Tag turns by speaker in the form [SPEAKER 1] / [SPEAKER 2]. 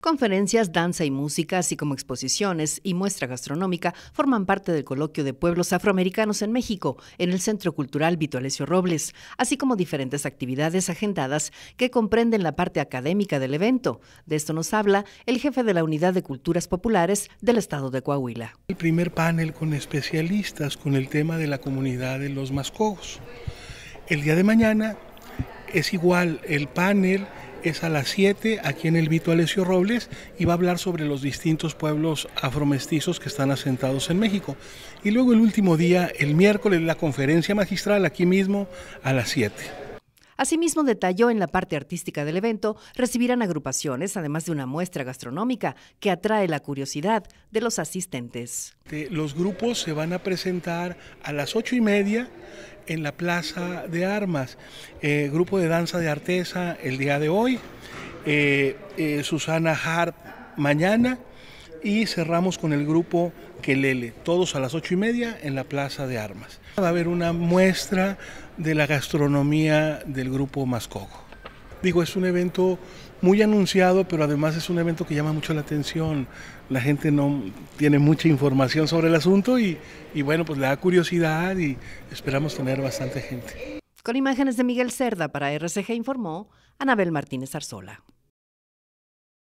[SPEAKER 1] Conferencias, danza y música, así como exposiciones y muestra gastronómica, forman parte del coloquio de pueblos afroamericanos en México, en el Centro Cultural Vitolesio Robles, así como diferentes actividades agendadas que comprenden la parte académica del evento. De esto nos habla el jefe de la Unidad de Culturas Populares del Estado de Coahuila. El
[SPEAKER 2] primer panel con especialistas con el tema de la comunidad de los mascogos. El día de mañana es igual el panel es a las 7 aquí en el Vito Alessio Robles y va a hablar sobre los distintos pueblos afromestizos que están asentados en México. Y luego el último día, el miércoles, la conferencia magistral aquí mismo a las 7.
[SPEAKER 1] Asimismo, detalló en la parte artística del evento, recibirán agrupaciones, además de una muestra gastronómica que atrae la curiosidad de los asistentes.
[SPEAKER 2] Los grupos se van a presentar a las ocho y media en la Plaza de Armas. Eh, grupo de danza de Artesa el día de hoy, eh, eh, Susana Hart mañana y cerramos con el grupo Kelele, todos a las ocho y media en la Plaza de Armas. Va a haber una muestra de la gastronomía del grupo Mascogo. Digo, es un evento muy anunciado, pero además es un evento que llama mucho la atención. La gente no tiene mucha información sobre el asunto y, bueno, pues le da curiosidad y esperamos tener bastante gente.
[SPEAKER 1] Con imágenes de Miguel Cerda para RCG informó Anabel Martínez Arzola.